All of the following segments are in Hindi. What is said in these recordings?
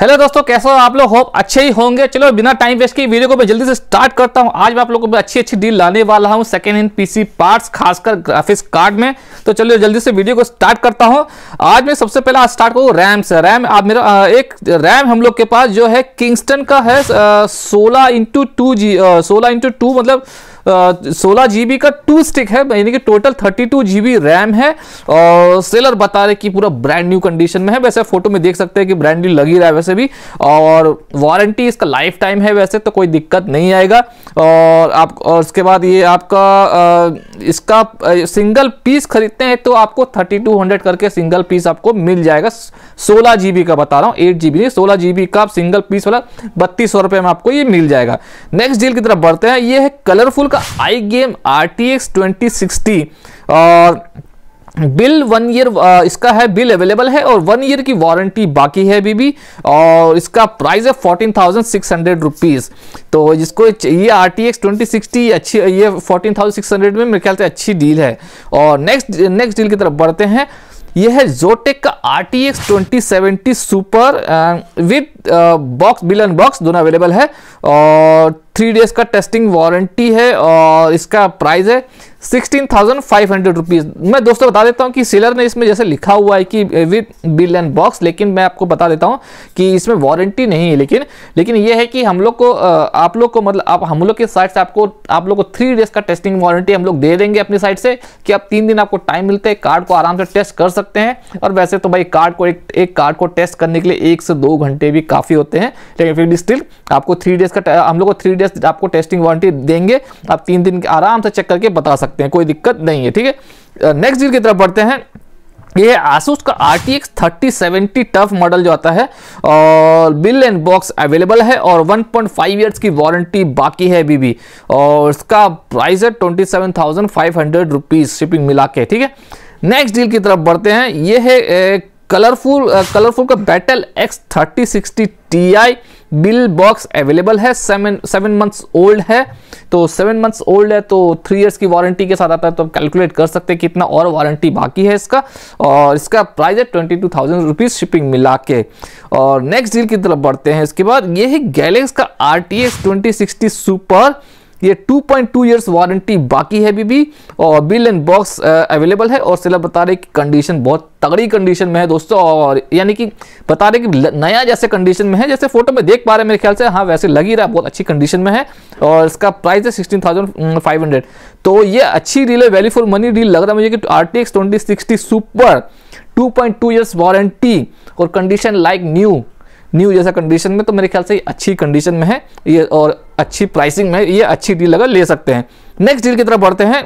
हेलो दोस्तों कैसे हो आप लोग होप अच्छे ही होंगे चलो बिना टाइम वेस्ट की वीडियो को मैं जल्दी से स्टार्ट करता हूं आज मैं आप लोगों को अच्छी अच्छी डील लाने वाला हूं सेकंड हैंड पीसी पार्ट्स खासकर ग्राफिक्स कार्ड में तो चलो जल्दी से वीडियो को स्टार्ट करता हूं आज मैं सबसे पहला स्टार्ट करूँ रैम से रैम आप मेरा एक रैम हम लोग के पास जो है किंगस्टन का है सोलह इंटू टू जी सोलह इंटू टू मतलब सोलह जी का टू स्टिक है यानी कि टोटल थर्टी टू रैम है और सेलर बता रहे कि पूरा ब्रांड न्यू कंडीशन में है वैसे फोटो में देख सकते हैं कि ब्रांड न्यू लगी रहा है वैसे भी और वारंटी इसका लाइफ टाइम है वैसे तो कोई दिक्कत नहीं आएगा और आप और उसके बाद ये आपका इसका सिंगल पीस खरीदते हैं तो आपको हंड्रेड करके सिंगल पीस आपको मिल जाएगा सोलह जीबी का बता रहा हूँ एट जीबी नहीं जीबी का सिंगल पीस वाला बत्तीस सौ में आपको ये मिल जाएगा नेक्स्ट डील की तरफ बढ़ते हैं ये है कलरफुल आपका iGame R T X twenty sixty और बिल वन ईयर इसका है बिल अवेलेबल है और वन ईयर की वारंटी बाकी है अभी भी और इसका प्राइस है fourteen thousand six hundred rupees तो जिसको ये R T X twenty sixty अच्छी ये फोर्टीन थाउजेंड सिक्स हंड्रेड में मेरे ख्याल से अच्छी डील है और नेक्स्ट नेक्स्ट डील की तरफ बढ़ते हैं यह है जोटेक का R T X twenty seventy super with box bill and box दोनों अवेलेबल है और थ्री डेज का टेस्टिंग वारंटी है और इसका प्राइस है sixteen thousand five hundred rupees मैं दोस्तों बता देता हूँ कि सेलर ने इसमें जैसे लिखा हुआ है कि विद बिल एंड बॉक्स लेकिन मैं आपको बता देता हूँ कि इसमें वारंटी नहीं है लेकिन लेकिन ये है कि हम लोग को आप लोग को मतलब आप हम लोग के साइड से आपको आप लोग को थ्री डेज का टेस्टिंग वारंटी हम लोग दे देंगे अपनी साइड से कि आप तीन दिन आपको टाइम मिलते हैं कार्ड को आराम से टेस्ट कर सकते हैं और वैसे तो भाई कार्ड को एक एक कार्ड को टेस्ट करने के लिए एक से दो घंटे भी काफ़ी होते हैं लेकिन फिर स्टिल आपको थ्री डेज का हम लोग को थ्री डेज आपको टेस्टिंग वारंटी देंगे आप तीन दिन आराम से चेक करके बता सकते सकते हैं कोई दिक्कत नहीं है ठीक है नेक्स्ट डील की तरफ बढ़ते हैं ये आसूस का R T X thirty tough model जो आता है और बिल एंड बॉक्स अवेलेबल है और 1.5 पॉइंट ईयर्स की वारंटी बाकी है अभी भी और इसका प्राइस है 27,500 सेवन रुपीज़ शिपिंग मिला के ठीक है नेक्स्ट डील की तरफ बढ़ते हैं ये है एक कलरफुल कलरफुल का Battle AX thirty sixty T I bill box available है सेवन सेवन मंथ्स ओल्ड है तो सेवन मंथ्स ओल्ड है तो थ्री इयर्स की वारंटी के साथ आता है तो आप कैलकुलेट कर सकते हैं कितना और वारंटी बाकी है इसका और इसका प्राइस है twenty two thousand rupees shipping मिला के और नेक्स्ट डील की तरफ बढ़ते हैं इसके बाद ये है गैलेक्स का R T X twenty sixty super ये 2.2 ईयर्स वारंटी बाकी है अभी भी और बिल एंड बॉक्स अवेलेबल है और सिला बता रहे कि कंडीशन बहुत तगड़ी कंडीशन में है दोस्तों और यानी कि बता रहे कि नया जैसे कंडीशन में है जैसे फोटो में देख पा रहे हैं मेरे ख्याल से हाँ वैसे लग ही रहा है बहुत अच्छी कंडीशन में है और इसका प्राइस है सिक्सटीन थाउजेंड फाइव हंड्रेड तो ये अच्छी डील है वैल्यू फॉर मनी डील लग रहा है मुझे कि R T X twenty sixty super two point two years warranty और कंडीशन लाइक न्यू न्यू जैसा कंडीशन में तो मेरे ख्याल से ये अच्छी कंडीशन में है ये और अच्छी प्राइसिंग में ये अच्छी डील अगर ले सकते हैं नेक्स्ट डील की तरफ बढ़ते हैं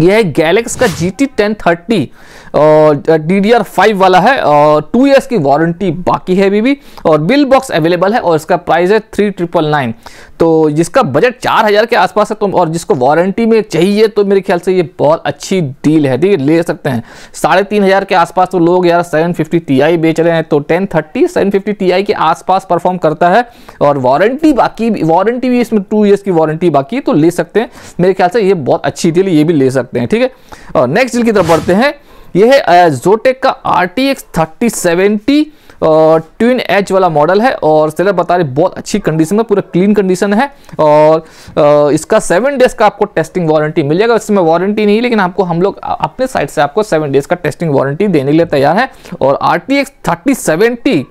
यह है गैलेक्स का G T ten thirty D D R five वाला है और टू ईयर्स की वारंटी बाकी है अभी भी और बिल बॉक्स अवेलेबल है और इसका प्राइस है थ्री ट्रिपल नाइन तो जिसका बजट चार हज़ार के आसपास है तो और जिसको वारंटी में चाहिए तो मेरे ख्याल से ये बहुत अच्छी डील है ठीक है ले सकते हैं साढ़े तीन हज़ार के आसपास तो लोग यार सेवन फिफ्टी टी आई बेच रहे हैं तो ten thirty seven fifty T I के आसपास परफॉर्म करता है और वारंटी बाकी वारंटी भी इसमें टू ईयर्स की वारंटी बाकी है तो ले सकते हैं मेरे ख्याल से ये बहुत अच्छी डील ये भी ले सकते हैं ठीक है और नेक्स्ट डील की तरफ बढ़ते हैं ये है जोटेक का R T X thirty seventy twin H वाला मॉडल है और सेलर बता रहे बहुत अच्छी कंडीशन में पूरा क्लीन कंडीशन है और इसका सेवन डेज का आपको टेस्टिंग वारंटी मिल जाएगा इसमें वारंटी नहीं लेकिन आपको हम लोग अपने साइड से आपको सेवन डेज का टेस्टिंग वारंटी देने के लिए तैयार है और R T X thirty seventy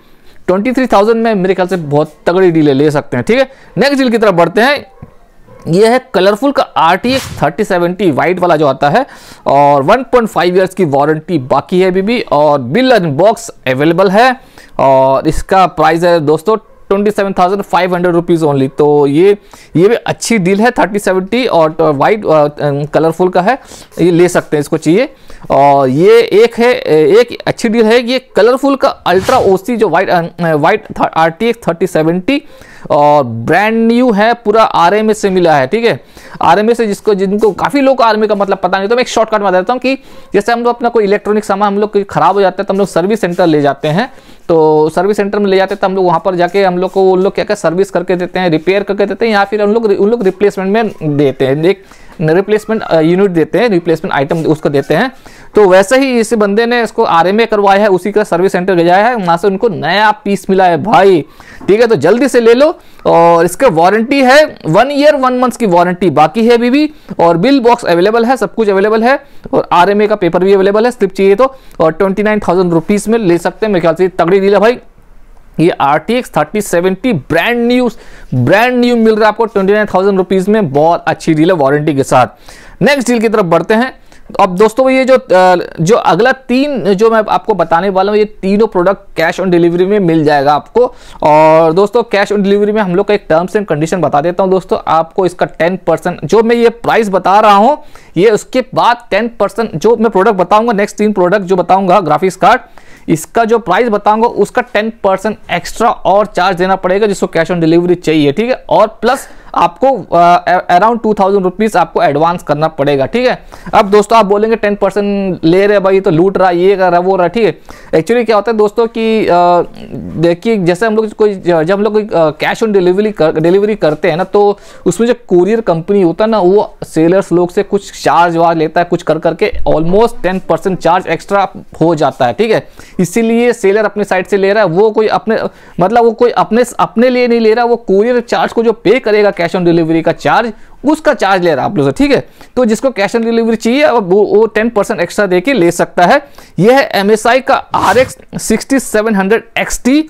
twenty three thousand में मेरे ख्याल से बहुत तगड़ी डील ले सकते हैं ठीक है नेक्स्ट डील की तरफ बढ़ते हैं ये है कलरफुल का R T X thirty seventy white वाला जो आता है और 1.5 पॉइंट ईयर्स की वारंटी बाकी है अभी भी और बिल एंड बॉक्स अवेलेबल है और इसका प्राइस है दोस्तों twenty seven thousand five hundred rupees only तो ये ये भी अच्छी डील है थर्टी सेवेंटी और वाइट कलरफुल का है ये ले सकते हैं इसको चाहिए और ये एक है एक अच्छी डील है ये कलरफुल का अल्ट्रा ओसी जो white white R T X thirty और ब्रांड न्यू है पूरा आर से मिला है ठीक है आर से जिसको जिनको काफ़ी लोग आर का मतलब पता नहीं तो मैं एक शॉर्टकट बता देता हूँ कि जैसे हम लोग अपना कोई इलेक्ट्रॉनिक सामान हम लोग खराब हो जाता है तो हम लोग सर्विस सेंटर ले जाते हैं तो सर्विस सेंटर में ले जाते हैं तो हम लोग वहाँ पर जाके हम लोग को उन लोग क्या क्या सर्विस करके देते हैं रिपेयर करके देते हैं या फिर हम लोग उन लोग रिप्लेसमेंट में देते हैं रिप्लेसमेंट यूनिट uh, देते हैं रिप्लेसमेंट आइटम उसको देते हैं तो वैसे ही इस बंदे ने इसको आर एम करवाया है उसी का सर्विस सेंटर भेजा है वहाँ से उनको नया पीस मिला है भाई ठीक है तो जल्दी से ले लो और इसका वारंटी है वन ईयर वन मंथ्स की वारंटी बाकी है अभी भी और बिल बॉक्स अवेलेबल है सब कुछ अवेलेबल है और आर का पेपर भी अवेलेबल है स्लिप चाहिए तो और ट्वेंटी नाइन थाउजेंड रुपीज़ में ले सकते हैं मेरे ख्याल से तगड़ी डील है भाई ये R T X thirty seventy brand new brand new मिल रहा है आपको ट्वेंटी नाइन थाउजेंड रुपीज़ में बहुत अच्छी डील है वारंटी के साथ नेक्स्ट डील की तरफ बढ़ते हैं अब दोस्तों ये जो जो अगला तीन जो मैं आपको बताने वाला हूँ ये तीनों प्रोडक्ट कैश ऑन डिलीवरी में मिल जाएगा आपको और दोस्तों कैश ऑन डिलीवरी में हम लोग का एक टर्म्स एंड कंडीशन बता देता हूँ दोस्तों आपको इसका टेन परसेंट जो मैं ये प्राइस बता रहा हूँ ये उसके बाद टेन परसेंट जो मैं प्रोडक्ट बताऊँगा नेक्स्ट तीन प्रोडक्ट जो बताऊँगा ग्राफिक्स कार्ड इसका जो प्राइस बताऊंगा उसका टेन परसेंट एक्स्ट्रा और चार्ज देना पड़ेगा जिसको कैश ऑन डिलीवरी चाहिए ठीक है और प्लस आपको अराउंड टू थाउजेंड रुपीज़ आपको एडवांस करना पड़ेगा ठीक है अब दोस्तों आप बोलेंगे टेन परसेंट ले रहे भाई तो लूट रहा ये कर रहा वो रहा ठीक है एक्चुअली क्या होता है दोस्तों कि देखिए जैसे हम लोग कोई जब हम लोग कोई कैश ऑन डिलीवरी कर डिलीवरी करते हैं ना तो उसमें जो कुरियर कंपनी होता है ना वो सेलर्स लोग से कुछ चार्ज वार्ज लेता है कुछ कर करके almost ten percent charge extra हो जाता है ठीक है इसीलिए सेलर अपनी साइड से ले रहा है वो कोई अपने मतलब वो कोई अपने अपने लिए नहीं ले रहा वो कुरियर चार्ज को जो पे करेगा कैश ऑन डिलीवरी का चार्ज उसका चार्ज ले रहा है आप लोग से ठीक है तो जिसको कैश ऑन डिलीवरी चाहिए वो वो टेन परसेंट एक्स्ट्रा दे ले सकता है यह है एम का आर एक्स सिक्सटी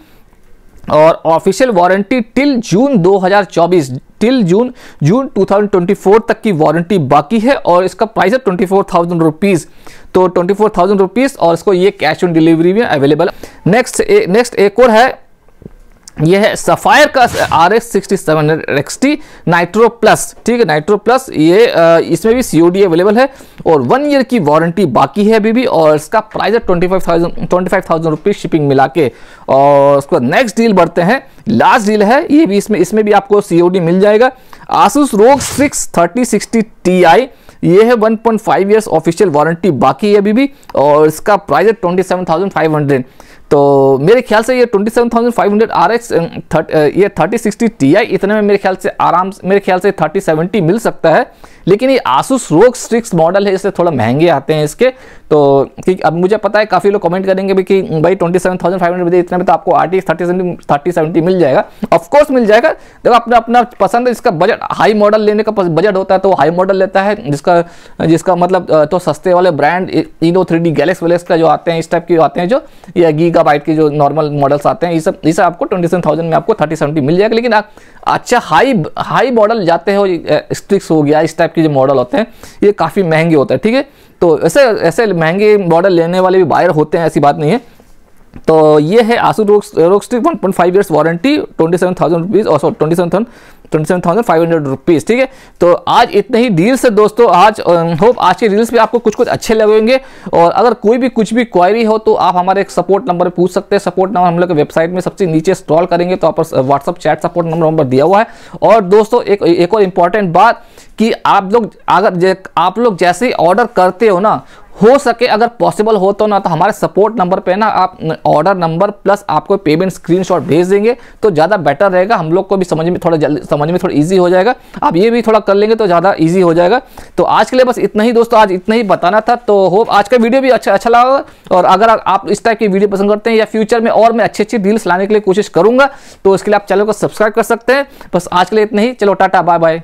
और official warranty till June 2024 till June June 2024 तक की वारंटी बाकी है और इसका प्राइस है ट्वेंटी फोर थाउजेंड रुपीज़ तो ट्वेंटी फोर थाउजेंड रुपीज़ और इसको ये कैश ऑन डिलीवरी में अवेलेबल नेक्स्ट नेक्स्ट एक और है यह है सफ़ायर का R X sixty seven hundred X T Nitro plus ठीक है नाइट्रो प्लस ये इसमें भी सी ओ डी अवेलेबल है और वन ईयर की वारंटी बाकी है अभी भी और इसका प्राइस है twenty five thousand twenty five thousand rupees shipping मिला के और उसके नेक्स्ट डील बढ़ते हैं लास्ट डील है ये भी इसमें इसमें भी आपको सी ओ डी मिल जाएगा Asus ROG six thirty sixty T I ये है 1.5 इयर्स ऑफिशियल वारंटी बाकी है अभी भी और इसका प्राइस है 27,500 तो मेरे ख्याल से ये 27,500 RX थर्ट, ये 3060 Ti इतने में मेरे ख्याल से आराम मेरे ख्याल से 3070 मिल सकता है लेकिन ये आसूस रोग स्ट्रिक्स मॉडल है इससे थोड़ा महंगे आते हैं इसके तो अब मुझे पता है काफ़ी लोग कमेंट करेंगे भी कि भाई twenty seven thousand five hundred इतने में तो आपको R T thirty seventy thirty seventy मिल जाएगा ऑफकोर्स मिल जाएगा देखो अपना अपना पसंद है इसका बजट हाई मॉडल लेने का बजट होता है तो हाई मॉडल लेता है जिसका जिसका मतलब तो सस्ते वाले brand Inno three D Galax वेलेक्स का जो आते हैं इस टाइप के आते हैं जो या गीगा बाइट के जो नॉर्मल मॉडल्स आते हैं ये सब ये आपको ट्वेंटी सेवन थाउजेंड में आपको थर्टी मिल जाएगा लेकिन आप अच्छा हाई हाई मॉडल जाते हो स्ट्रिक्स हो गया इस टाइप के जो मॉडल होते हैं ये काफ़ी महंगे होते हैं ठीक है थीके? तो ऐसे ऐसे महंगे मॉडल लेने वाले भी बायर होते हैं ऐसी बात नहीं है तो ये है Asus ROG ROG ROG Strix one point five years warranty twenty seven thousand rupees और twenty seven thousand twenty seven thousand five hundred rupees ठीक है तो आज इतने ही डील्स है दोस्तों आज होप आज के रील्स भी आपको कुछ कुछ अच्छे लगेंगे और अगर कोई भी कुछ भी क्वायरी हो तो आप हमारे एक सपोर्ट नंबर पूछ सकते हैं सपोर्ट नंबर हम लोग वेबसाइट में सबसे नीचे स्क्रॉल करेंगे तो आप WhatsApp chat support number number दिया हुआ है और दोस्तों एक एक और इम्पॉर्टेंट बात कि आप लोग अगर आप लोग जैसे ही ऑर्डर करते हो ना हो सके अगर पॉसिबल हो तो ना तो हमारे सपोर्ट नंबर पे ना आप ऑर्डर नंबर प्लस आपको पेमेंट स्क्रीनशॉट भेज देंगे तो ज़्यादा बेटर रहेगा हम लोग को भी समझ में थोड़ा जल्दी समझ में थोड़ा ईजी हो जाएगा आप ये भी थोड़ा कर लेंगे तो ज़्यादा ईजी हो जाएगा तो आज के लिए बस इतना ही दोस्तों आज इतना ही बताना था तो होप आज का वीडियो भी अच्छा अच्छा लगा और अगर आप इस टाइप की वीडियो पसंद करते हैं या फ्यूचर में और मैं अच्छी अच्छी डील्स लाने के लिए कोशिश करूँगा तो इसके लिए आप चैनल को सब्सक्राइब कर सकते हैं बस आज के लिए इतना ही चलो टाटा बाय बाय